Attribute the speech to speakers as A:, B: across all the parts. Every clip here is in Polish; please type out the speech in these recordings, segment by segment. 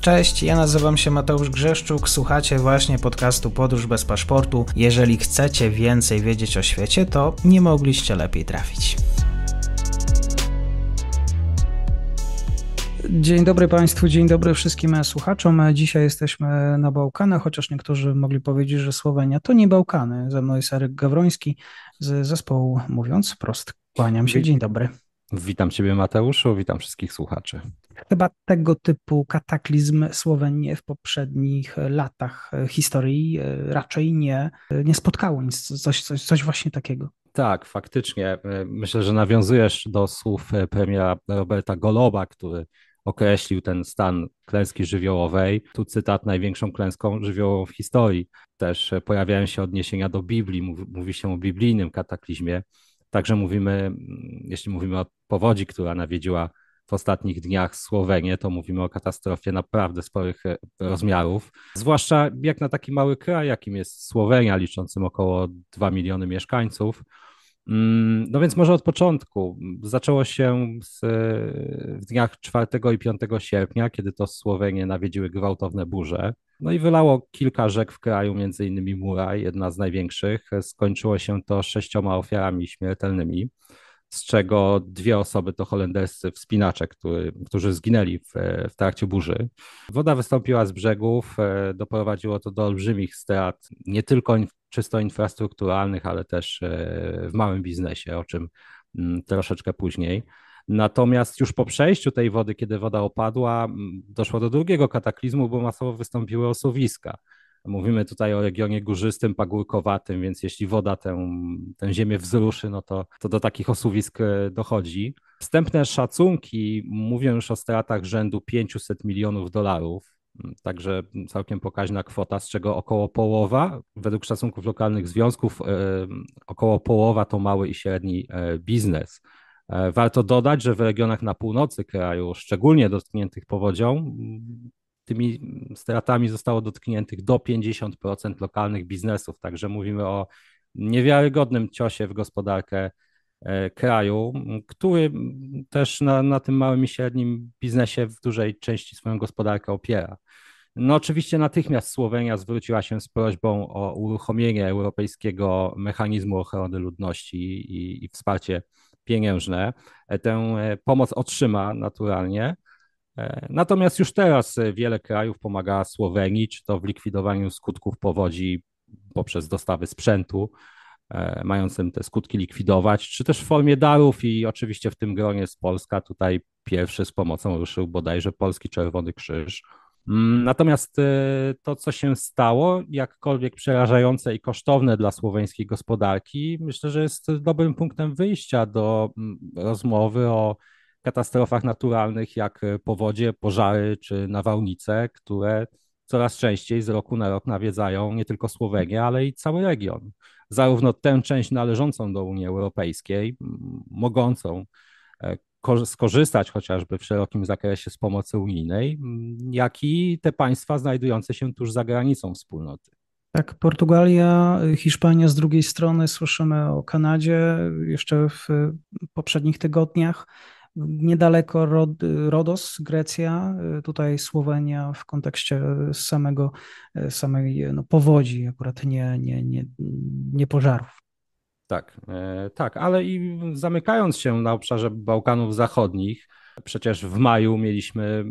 A: Cześć, ja nazywam się Mateusz Grzeszczuk, słuchacie właśnie podcastu Podróż bez paszportu. Jeżeli chcecie więcej wiedzieć o świecie, to nie mogliście lepiej trafić. Dzień dobry Państwu, dzień dobry wszystkim słuchaczom. Dzisiaj jesteśmy na Bałkanach, chociaż niektórzy mogli powiedzieć, że Słowenia to nie Bałkany. Ze mną jest Eryk Gawroński z zespołu Mówiąc Prost. Kłaniam się, dzień dobry.
B: Witam Ciebie Mateuszu, witam wszystkich słuchaczy.
A: Chyba tego typu kataklizm Słowenię w poprzednich latach historii e, raczej nie, e, nie spotkało, nic, coś, coś, coś właśnie takiego.
B: Tak, faktycznie. E, myślę, że nawiązujesz do słów premiera Roberta Goloba, który określił ten stan klęski żywiołowej. Tu cytat największą klęską żywiołową w historii. Też pojawiają się odniesienia do Biblii, mówi, mówi się o biblijnym kataklizmie. Także mówimy, mm, jeśli mówimy o powodzi, która nawiedziła w ostatnich dniach Słowenię, to mówimy o katastrofie naprawdę sporych e, rozmiarów. Zwłaszcza jak na taki mały kraj, jakim jest Słowenia, liczącym około 2 miliony mieszkańców. Mm, no więc może od początku. Zaczęło się z, e, w dniach 4 i 5 sierpnia, kiedy to Słowenię nawiedziły gwałtowne burze. No i wylało kilka rzek w kraju, między innymi Muraj, jedna z największych. Skończyło się to sześcioma ofiarami śmiertelnymi z czego dwie osoby to holenderscy wspinacze, który, którzy zginęli w, w trakcie burzy. Woda wystąpiła z brzegów, e, doprowadziło to do olbrzymich strat, nie tylko in, czysto infrastrukturalnych, ale też e, w małym biznesie, o czym mm, troszeczkę później. Natomiast już po przejściu tej wody, kiedy woda opadła, doszło do drugiego kataklizmu, bo masowo wystąpiły osuwiska. Mówimy tutaj o regionie górzystym, pagórkowatym, więc jeśli woda tę, tę ziemię wzruszy, no to, to do takich osuwisk e, dochodzi. Wstępne szacunki mówią już o stratach rzędu 500 milionów dolarów. Mm, także całkiem pokaźna kwota, z czego około połowa, według szacunków lokalnych związków, e, około połowa to mały i średni e, biznes. Warto dodać, że w regionach na północy kraju, szczególnie dotkniętych powodzią, tymi stratami zostało dotkniętych do 50% lokalnych biznesów, także mówimy o niewiarygodnym ciosie w gospodarkę e, kraju, który też na, na tym małym i średnim biznesie w dużej części swoją gospodarkę opiera. No oczywiście natychmiast Słowenia zwróciła się z prośbą o uruchomienie europejskiego mechanizmu ochrony ludności i, i wsparcie pieniężne. E, tę e, pomoc otrzyma naturalnie. E, natomiast już teraz e, wiele krajów pomaga Słowenii, czy to w likwidowaniu skutków powodzi poprzez dostawy sprzętu, e, mającym te skutki likwidować, czy też w formie darów i oczywiście w tym gronie jest Polska. Tutaj pierwszy z pomocą ruszył bodajże Polski Czerwony Krzyż. Mm, natomiast to, co się stało, jakkolwiek przerażające i kosztowne dla słoweńskiej gospodarki, myślę, że jest dobrym punktem wyjścia do mm, rozmowy o katastrofach naturalnych jak e, powodzie, pożary czy nawałnice, które coraz częściej z roku na rok nawiedzają nie tylko Słowenię, ale i cały region. Zarówno tę część należącą do Unii Europejskiej, mogącą e, skorzystać chociażby w szerokim zakresie z pomocy unijnej, jak i te państwa znajdujące się tuż za granicą wspólnoty.
A: Tak, Portugalia, Hiszpania z drugiej strony, słyszymy o Kanadzie jeszcze w poprzednich tygodniach niedaleko Rod Rodos, Grecja, y, tutaj Słowenia w kontekście samego, y, samej y, no, powodzi, akurat nie, nie, nie, nie pożarów.
B: Tak, e, tak, ale i zamykając się na obszarze Bałkanów Zachodnich, przecież w maju mieliśmy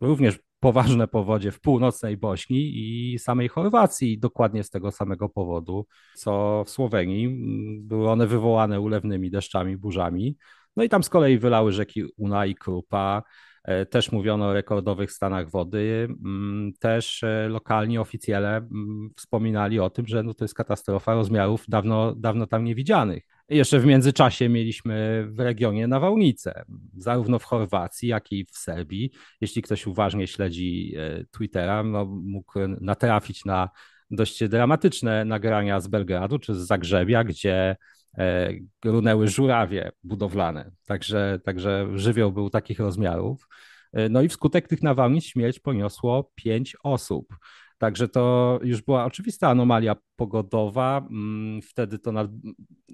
B: również poważne powodzie w północnej Bośni i samej Chorwacji, dokładnie z tego samego powodu, co w Słowenii. Były one wywołane ulewnymi deszczami, burzami. No i tam z kolei wylały rzeki Una i Krupa. E, też mówiono o rekordowych stanach wody. Mm, też e, lokalni oficjele mm, wspominali o tym, że no to jest katastrofa rozmiarów dawno, dawno tam niewidzianych. Jeszcze w międzyczasie mieliśmy w regionie nawałnice, zarówno w Chorwacji, jak i w Serbii. Jeśli ktoś uważnie śledzi e, Twittera, no, mógł natrafić na dość dramatyczne nagrania z Belgradu czy z Zagrzebia, gdzie E, runęły żurawie budowlane, także, także żywioł był takich rozmiarów. E, no i wskutek tych nawałnic śmierć poniosło pięć osób. Także to już była oczywista anomalia pogodowa. Mm, wtedy to na,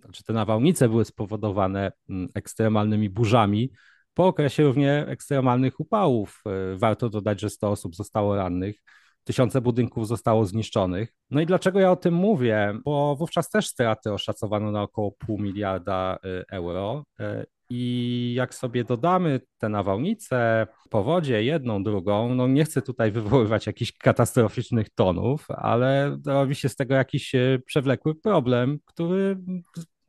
B: znaczy te nawałnice były spowodowane mm, ekstremalnymi burzami. Po okresie równie ekstremalnych upałów e, warto dodać, że 100 osób zostało rannych tysiące budynków zostało zniszczonych. No i dlaczego ja o tym mówię? Bo wówczas też straty oszacowano na około pół miliarda y, euro. Y, I jak sobie dodamy te nawałnice, powodzie, jedną, drugą, no nie chcę tutaj wywoływać jakichś katastroficznych tonów, ale robi się z tego jakiś y, przewlekły problem, który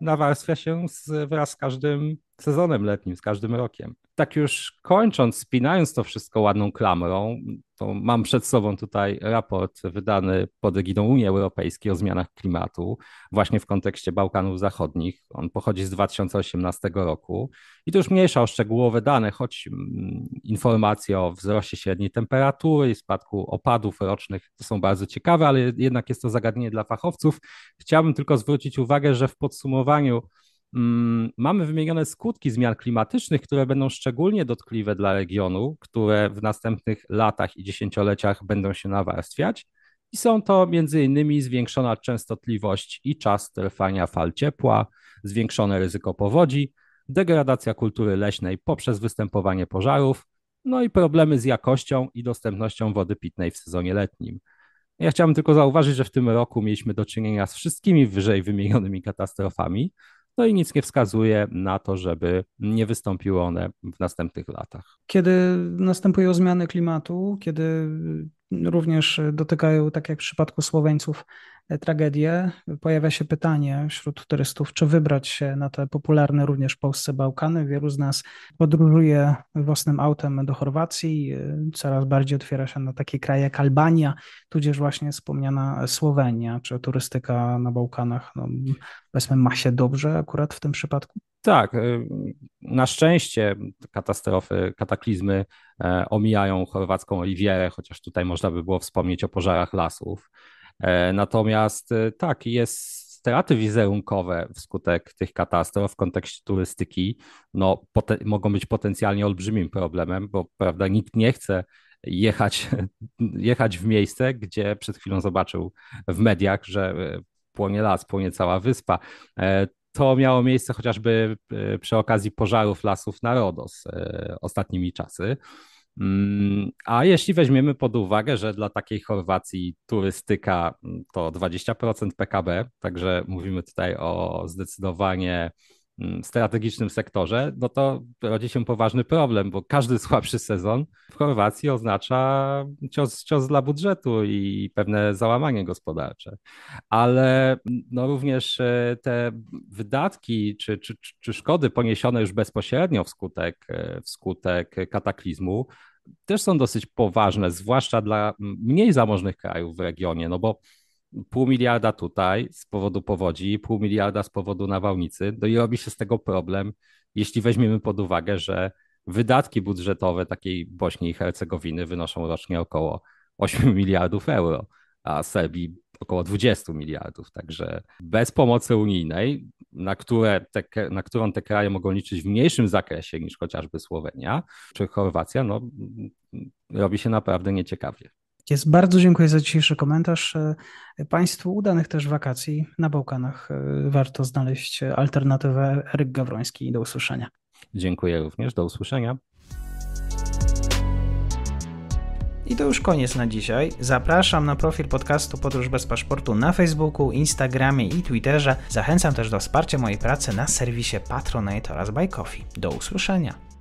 B: nawarstwia się z, wraz z każdym sezonem letnim, z każdym rokiem. Tak już kończąc, spinając to wszystko ładną klamrą, to mam przed sobą tutaj raport wydany pod egidą Unii Europejskiej o zmianach klimatu, właśnie w kontekście Bałkanów Zachodnich. On pochodzi z 2018 roku i to już mniejsza o szczegółowe dane, choć mm, informacje o wzroście średniej temperatury i spadku opadów rocznych to są bardzo ciekawe, ale jednak jest to zagadnienie dla fachowców. Chciałbym tylko zwrócić uwagę, że w podsumowaniu Mm, mamy wymienione skutki zmian klimatycznych, które będą szczególnie dotkliwe dla regionu, które w następnych latach i dziesięcioleciach będą się nawarstwiać. I są to m.in. zwiększona częstotliwość i czas trwania fal ciepła, zwiększone ryzyko powodzi, degradacja kultury leśnej poprzez występowanie pożarów, no i problemy z jakością i dostępnością wody pitnej w sezonie letnim. Ja chciałbym tylko zauważyć, że w tym roku mieliśmy do czynienia z wszystkimi wyżej wymienionymi katastrofami, no i nic nie wskazuje na to, żeby nie wystąpiły one w następnych latach.
A: Kiedy następują zmiany klimatu, kiedy również dotykają, tak jak w przypadku Słoweńców, E, tragedię, pojawia się pytanie wśród turystów, czy wybrać się na te popularne również w Polsce Bałkany. Wielu z nas podróżuje własnym autem do Chorwacji, e, coraz bardziej otwiera się na takie kraje jak Albania, tudzież właśnie wspomniana Słowenia, czy turystyka na Bałkanach, no, powiedzmy, ma się dobrze akurat w tym przypadku?
B: Tak, e, na szczęście katastrofy, kataklizmy omijają chorwacką Rivierę, chociaż tutaj można by było wspomnieć o pożarach lasów. E, natomiast e, tak, jest straty wizerunkowe wskutek tych katastrof w kontekście turystyki no, mogą być potencjalnie olbrzymim problemem, bo prawda, nikt nie chce jechać, jechać w miejsce, gdzie przed chwilą zobaczył w mediach, że e, płonie las, płonie cała wyspa. To miało miejsce chociażby przy okazji pożarów lasów na Rodos ostatnimi czasy. Mm, a jeśli weźmiemy pod uwagę, że dla takiej Chorwacji turystyka mm, to 20% PKB, także mówimy tutaj o zdecydowanie Mm, strategicznym sektorze, no to rodzi się poważny problem, bo każdy słabszy sezon w Chorwacji oznacza cios, cios dla budżetu i pewne załamanie gospodarcze. Ale mm, no również e, te wydatki czy, czy, czy szkody poniesione już bezpośrednio wskutek, e, wskutek kataklizmu też są dosyć poważne, zwłaszcza dla mniej zamożnych krajów w regionie, no bo pół miliarda tutaj z powodu powodzi, pół miliarda z powodu nawałnicy, no i robi się z tego problem, jeśli weźmiemy pod uwagę, że wydatki budżetowe takiej Bośni i Hercegowiny wynoszą rocznie około 8 miliardów euro, a Serbii około 20 miliardów. Także bez pomocy unijnej, na, które te, na którą te kraje mogą liczyć w mniejszym zakresie niż chociażby Słowenia czy Chorwacja, no, robi się naprawdę nieciekawie
A: jest. Bardzo dziękuję za dzisiejszy komentarz. E, państwu udanych też wakacji na Bałkanach. E, warto znaleźć alternatywę. Eryk Gawroński, do usłyszenia.
B: Dziękuję również, do
A: usłyszenia. I to już koniec na dzisiaj. Zapraszam na profil podcastu Podróż bez paszportu na Facebooku, Instagramie i Twitterze. Zachęcam też do wsparcia mojej pracy na serwisie Patronite oraz Buy Coffee. Do usłyszenia.